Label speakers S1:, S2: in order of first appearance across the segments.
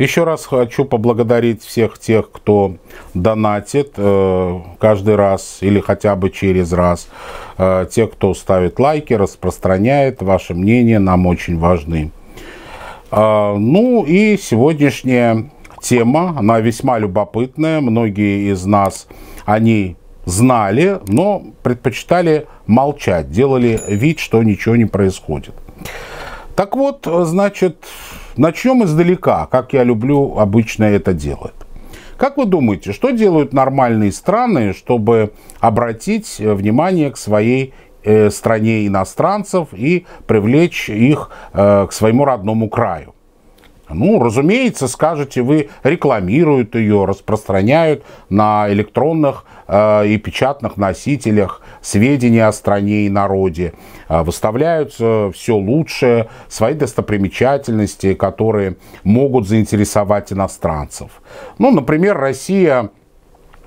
S1: Еще раз хочу поблагодарить всех тех, кто донатит э, каждый раз или хотя бы через раз. Э, те, кто ставит лайки, распространяет ваше мнение, нам очень важны. Э, ну и сегодняшняя тема, она весьма любопытная. Многие из нас они знали, но предпочитали молчать, делали вид, что ничего не происходит. Так вот, значит, начнем издалека, как я люблю обычно это делать. Как вы думаете, что делают нормальные страны, чтобы обратить э, внимание к своей э, стране иностранцев и привлечь их э, к своему родному краю? Ну, разумеется, скажете вы, рекламируют ее, распространяют на электронных э, и печатных носителях сведения о стране и народе, э, выставляются э, все лучшее, свои достопримечательности, которые могут заинтересовать иностранцев. Ну, например, Россия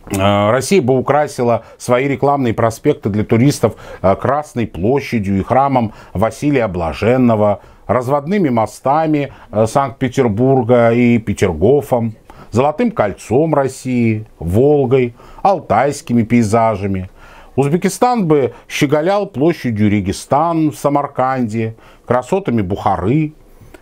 S1: э, Россия бы украсила свои рекламные проспекты для туристов э, Красной площадью и храмом Василия Блаженного, разводными мостами э, Санкт-Петербурга и Петергофом, Золотым кольцом России, Волгой, алтайскими пейзажами. Узбекистан бы щеголял площадью Регистан в Самарканде, красотами Бухары.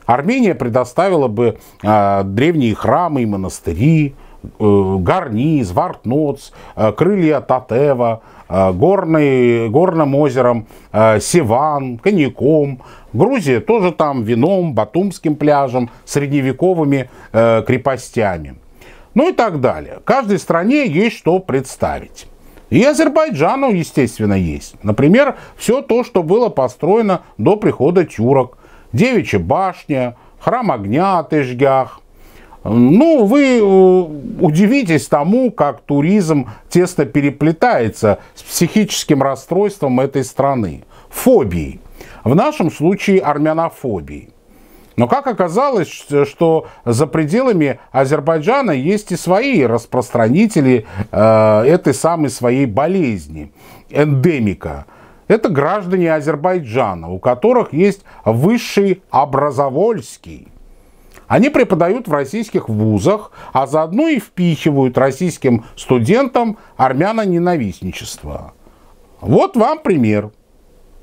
S1: Армения предоставила бы э, древние храмы и монастыри, э, гарниз, вартноц, э, крылья Татева, э, горный, горным озером э, Севан, коньяком, Грузия тоже там вином, батумским пляжем, средневековыми э, крепостями. Ну и так далее. Каждой стране есть что представить. И Азербайджану, естественно, есть. Например, все то, что было построено до прихода тюрок. Девичья башня, храм огня Тежгях. Ну, вы э, удивитесь тому, как туризм тесно переплетается с психическим расстройством этой страны. Фобией в нашем случае армянофобии. Но как оказалось, что за пределами Азербайджана есть и свои распространители э, этой самой своей болезни, эндемика. Это граждане Азербайджана, у которых есть высший образовольский. Они преподают в российских вузах, а заодно и впихивают российским студентам армяно-ненавистничество. Вот вам пример.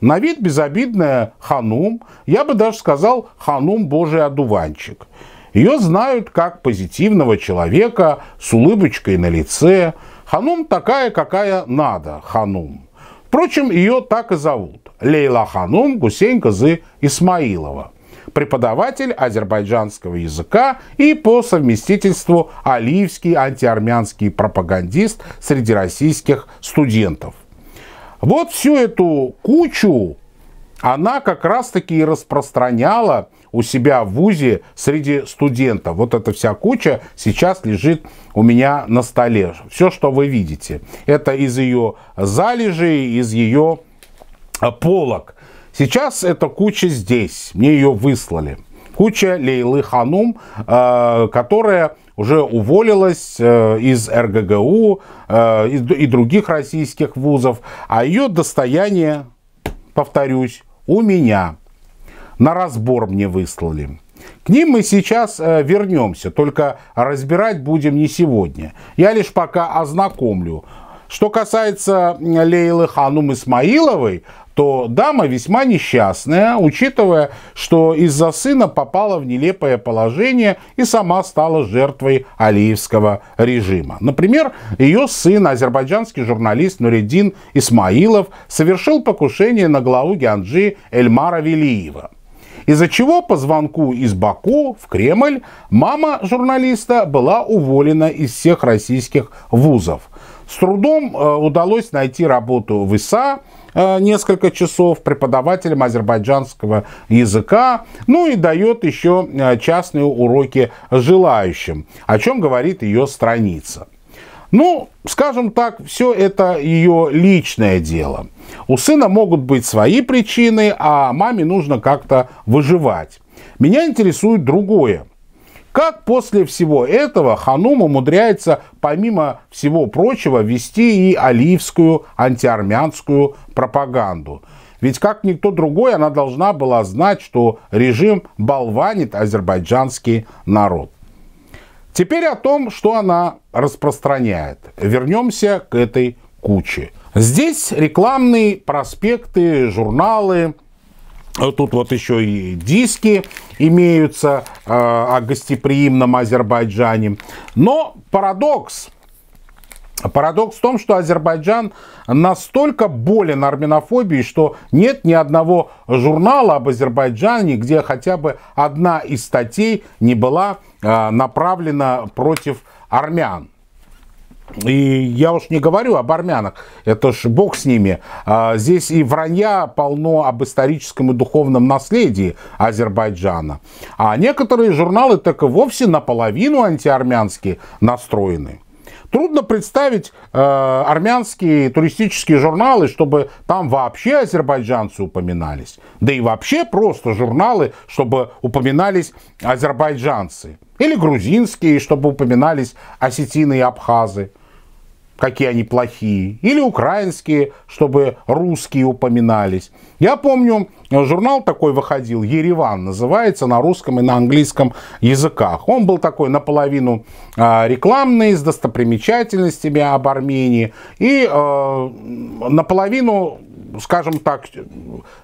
S1: На вид безобидная ханум, я бы даже сказал ханум божий одуванчик. Ее знают как позитивного человека с улыбочкой на лице. Ханум такая, какая надо, ханум. Впрочем, ее так и зовут. Лейла Ханум Гусейн Казы Исмаилова. Преподаватель азербайджанского языка и по совместительству алиевский антиармянский пропагандист среди российских студентов – вот всю эту кучу она как раз-таки и распространяла у себя в ВУЗе среди студентов. Вот эта вся куча сейчас лежит у меня на столе. Все, что вы видите, это из ее залежей, из ее а, полок. Сейчас эта куча здесь, мне ее выслали. Куча Лейлы Ханум, а, которая уже уволилась э, из РГГУ э, и других российских вузов, а ее достояние, повторюсь, у меня. На разбор мне выслали. К ним мы сейчас э, вернемся, только разбирать будем не сегодня. Я лишь пока ознакомлю что касается Лейлы Ханум Исмаиловой, то дама весьма несчастная, учитывая, что из-за сына попала в нелепое положение и сама стала жертвой алиевского режима. Например, ее сын, азербайджанский журналист Нуридин Исмаилов, совершил покушение на главу Гянджи Эльмара Велиева из-за чего по звонку из Баку в Кремль мама журналиста была уволена из всех российских вузов. С трудом э, удалось найти работу в ИСА, э, несколько часов преподавателем азербайджанского языка, ну и дает еще э, частные уроки желающим, о чем говорит ее страница. Ну, скажем так, все это ее личное дело. У сына могут быть свои причины, а маме нужно как-то выживать. Меня интересует другое. Как после всего этого Ханум умудряется, помимо всего прочего, вести и оливскую антиармянскую пропаганду? Ведь как никто другой, она должна была знать, что режим болванит азербайджанский народ. Теперь о том, что она распространяет. Вернемся к этой куче. Здесь рекламные проспекты, журналы, Тут вот еще и диски имеются э, о гостеприимном Азербайджане. Но парадокс. Парадокс в том, что Азербайджан настолько болен арменофобией, что нет ни одного журнала об Азербайджане, где хотя бы одна из статей не была э, направлена против армян. И я уж не говорю об армянах, это ж бог с ними. А здесь и вранья полно об историческом и духовном наследии Азербайджана. А некоторые журналы так и вовсе наполовину антиармянские настроены. Трудно представить э, армянские туристические журналы, чтобы там вообще азербайджанцы упоминались. Да и вообще просто журналы, чтобы упоминались азербайджанцы. Или грузинские, чтобы упоминались осетины и абхазы, какие они плохие. Или украинские, чтобы русские упоминались. Я помню, журнал такой выходил, Ереван называется, на русском и на английском языках. Он был такой наполовину а, рекламный, с достопримечательностями об Армении. И э, наполовину скажем так,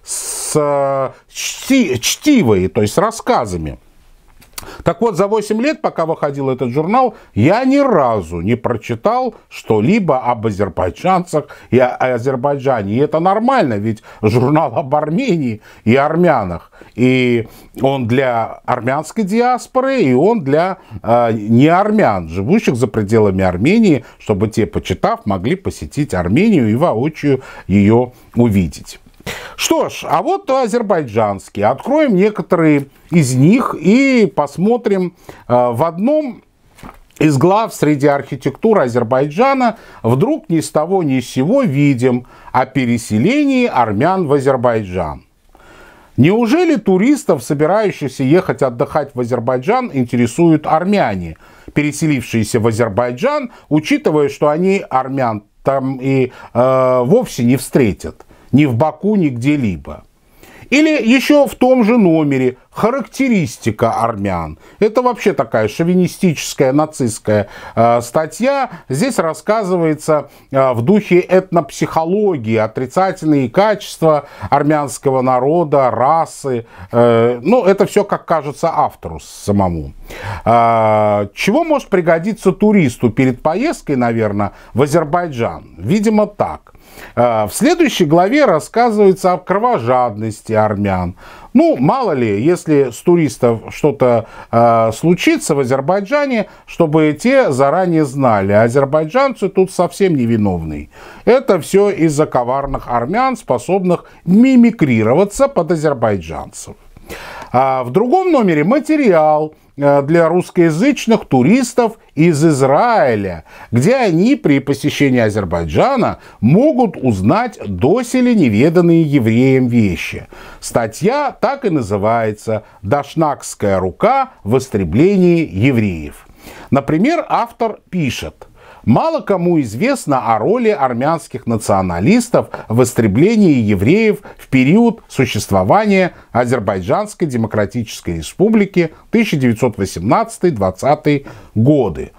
S1: с чти, чтивой, то есть с рассказами. Так вот, за 8 лет, пока выходил этот журнал, я ни разу не прочитал что-либо об азербайджанцах и о Азербайджане. И это нормально, ведь журнал об Армении и армянах. И он для армянской диаспоры, и он для э, неармян, живущих за пределами Армении, чтобы те, почитав, могли посетить Армению и воочию ее увидеть. Что ж, а вот азербайджанские. Откроем некоторые из них и посмотрим э, в одном из глав среди архитектуры Азербайджана вдруг ни с того ни с сего видим о переселении армян в Азербайджан. Неужели туристов, собирающихся ехать отдыхать в Азербайджан, интересуют армяне, переселившиеся в Азербайджан, учитывая, что они армян там и э, вовсе не встретят? ни в Баку, ни где-либо. Или еще в том же номере характеристика армян. Это вообще такая шовинистическая нацистская э, статья. Здесь рассказывается э, в духе этнопсихологии отрицательные качества армянского народа, расы. Э, ну, это все, как кажется, автору самому. Э, чего может пригодиться туристу перед поездкой, наверное, в Азербайджан? Видимо, так. А, в следующей главе рассказывается о кровожадности армян. Ну, мало ли, если с туристов что-то э, случится в Азербайджане, чтобы те заранее знали. А азербайджанцы тут совсем не невиновны. Это все из-за коварных армян, способных мимикрироваться под азербайджанцев. А в другом номере материал – Э, для русскоязычных туристов из Израиля, где они при посещении Азербайджана могут узнать доселе неведанные евреям вещи. Статья так и называется «Дашнакская рука в истреблении евреев». Например, автор пишет – Мало кому известно о роли армянских националистов в истреблении евреев в период существования Азербайджанской Демократической Республики 1918-20 годы.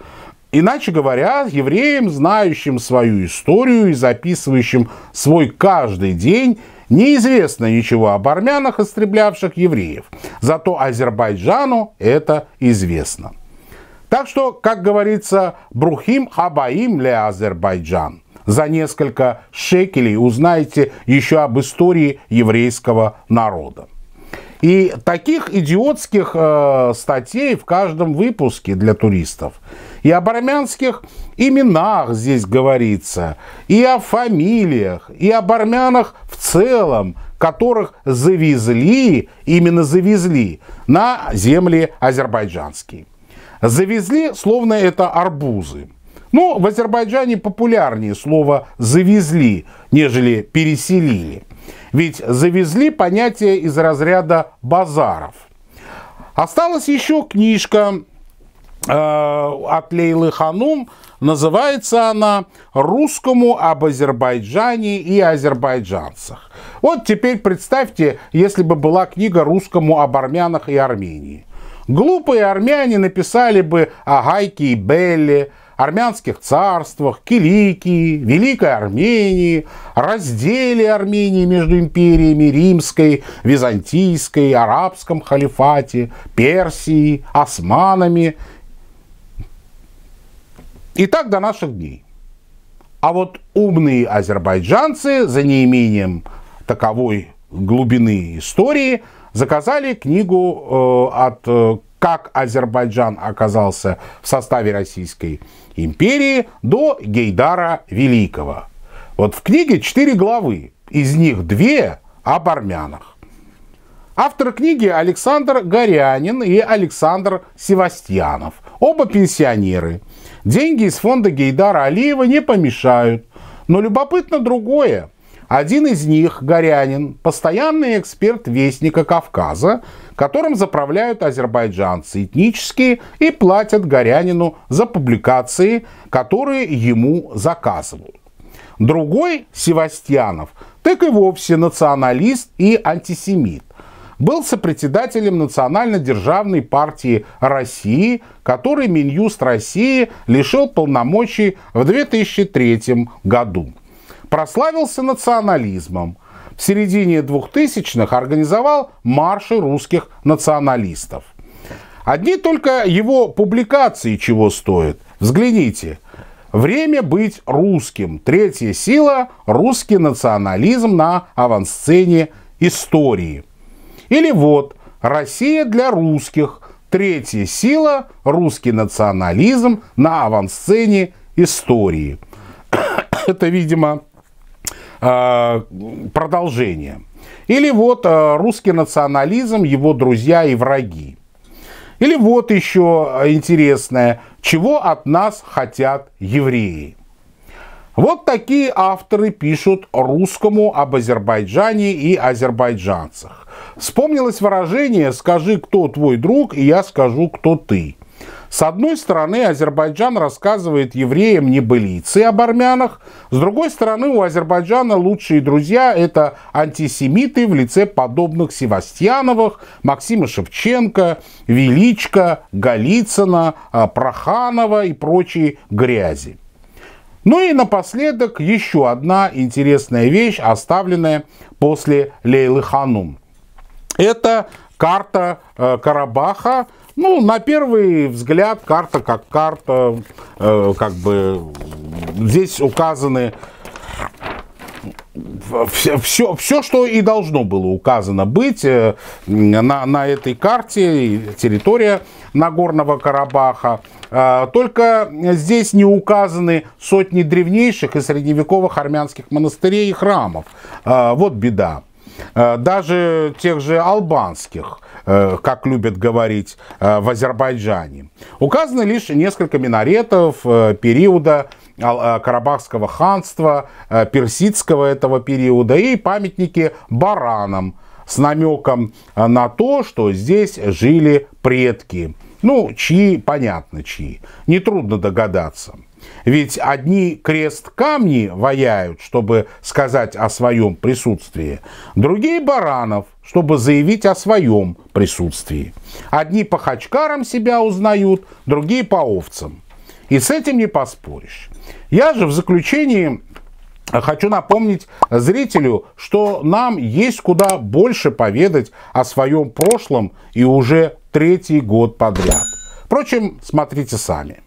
S1: Иначе говоря, евреям, знающим свою историю и записывающим свой каждый день, неизвестно ничего об армянах, истреблявших евреев. Зато Азербайджану это известно. Так что, как говорится, Брухим Хабаим ле Азербайджан. За несколько шекелей узнаете еще об истории еврейского народа. И таких идиотских э, статей в каждом выпуске для туристов. И об армянских именах здесь говорится, и о фамилиях, и об армянах в целом, которых завезли, именно завезли, на земли азербайджанские. Завезли, словно это арбузы. Но ну, в Азербайджане популярнее слово «завезли», нежели «переселили». Ведь «завезли» понятие из разряда базаров. Осталась еще книжка э, от Лейлы Ханум. Называется она «Русскому об Азербайджане и азербайджанцах». Вот теперь представьте, если бы была книга «Русскому об армянах и Армении». Глупые армяне написали бы о Гайке и Белле, армянских царствах, Киликии, Великой Армении, разделе Армении между империями Римской, Византийской, Арабском халифате, Персией, Османами и так до наших дней. А вот умные азербайджанцы за неимением таковой глубины истории – заказали книгу э, от э, «Как Азербайджан оказался в составе Российской империи» до Гейдара Великого. Вот в книге четыре главы, из них две об армянах. Автор книги Александр Горянин и Александр Севастьянов. Оба пенсионеры. Деньги из фонда Гейдара Алиева не помешают. Но любопытно другое – один из них, Горянин, постоянный эксперт Вестника Кавказа, которым заправляют азербайджанцы этнические и платят Горянину за публикации, которые ему заказывают. Другой, Севастьянов, так и вовсе националист и антисемит. Был сопредседателем Национально-державной партии России, который Минюст России лишил полномочий в 2003 году прославился национализмом. В середине 2000-х организовал марши русских националистов. Одни только его публикации чего стоят. Взгляните. Время быть русским. Третья сила – русский национализм на авансцене истории. Или вот «Россия для русских. Третья сила – русский национализм на авансцене истории». Это, видимо, Э, продолжение. Или вот э, русский национализм, его друзья и враги. Или вот еще э, интересное, чего от нас хотят евреи. Вот такие авторы пишут русскому об Азербайджане и азербайджанцах. Вспомнилось выражение «скажи, кто твой друг, и я скажу, кто ты». С одной стороны, Азербайджан рассказывает евреям небылицы об армянах. С другой стороны, у Азербайджана лучшие друзья – это антисемиты в лице подобных Севастьяновых, Максима Шевченко, Величка, Голицына, э, Проханова и прочие грязи. Ну и напоследок еще одна интересная вещь, оставленная после Лейлы Ханум. Это карта э, Карабаха, ну, на первый взгляд, карта как карта, э, как бы здесь указаны все, все, все, что и должно было указано быть э, на, на этой карте, территория Нагорного Карабаха. Э, только здесь не указаны сотни древнейших и средневековых армянских монастырей и храмов. Э, вот беда. Э, даже тех же албанских, э, как любят говорить э, в Азербайджане. Указаны лишь несколько минаретов периода Карабахского ханства, персидского этого периода и памятники баранам с намеком на то, что здесь жили предки. Ну, чьи, понятно, чьи. Нетрудно догадаться. Ведь одни крест камни ваяют, чтобы сказать о своем присутствии, другие баранов, чтобы заявить о своем присутствии. Одни по хачкарам себя узнают, другие по овцам. И с этим не поспоришь. Я же в заключении Хочу напомнить зрителю, что нам есть куда больше поведать о своем прошлом и уже третий год подряд. Впрочем, смотрите сами.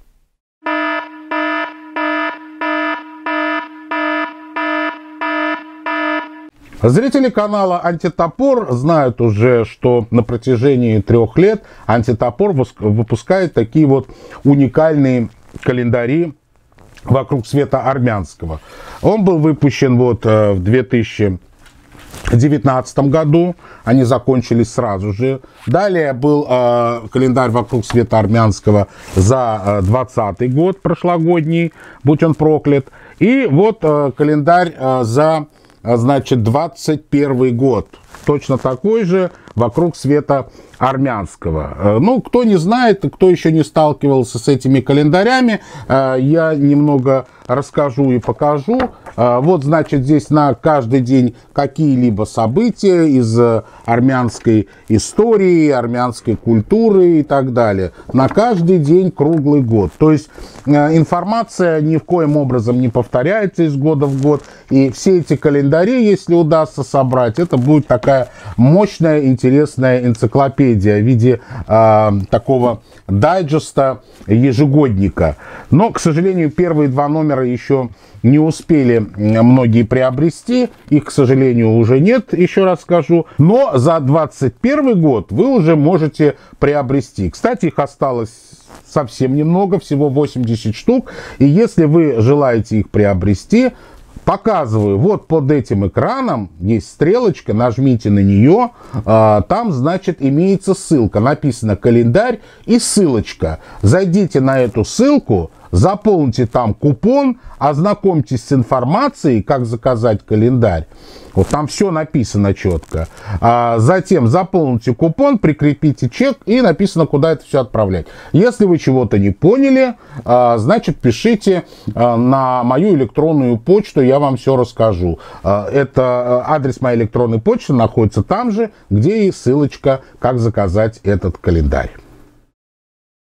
S1: Зрители канала «Антитопор» знают уже, что на протяжении трех лет «Антитопор» выпускает такие вот уникальные календари «Вокруг света армянского». Он был выпущен вот э, в 2000 2019 году они закончились сразу же. Далее был э, календарь вокруг света армянского за 2020 э, год прошлогодний, будь он проклят. И вот э, календарь э, за а значит, 21 год точно такой же «Вокруг света армянского». Э, ну, кто не знает, кто еще не сталкивался с этими календарями, э, я немного расскажу и покажу. Э, вот, значит, здесь на каждый день какие-либо события из армянской истории, армянской культуры и так далее. На каждый день круглый год. То есть информация ни в коем образом не повторяется из года в год. И все эти календари, если удастся собрать, это будет такая такая мощная, интересная энциклопедия в виде э, такого дайджеста ежегодника. Но, к сожалению, первые два номера еще не успели многие приобрести. Их, к сожалению, уже нет, еще раз скажу. Но за 2021 год вы уже можете приобрести. Кстати, их осталось совсем немного, всего 80 штук. И если вы желаете их приобрести, показываю, вот под этим экраном есть стрелочка, нажмите на нее, а, там, значит, имеется ссылка, написано календарь и ссылочка. Зайдите на эту ссылку, Заполните там купон, ознакомьтесь с информацией, как заказать календарь. Вот там все написано четко. А затем заполните купон, прикрепите чек и написано, куда это все отправлять. Если вы чего-то не поняли, а, значит пишите а, на мою электронную почту, я вам все расскажу. А, это адрес моей электронной почты находится там же, где и ссылочка, как заказать этот календарь.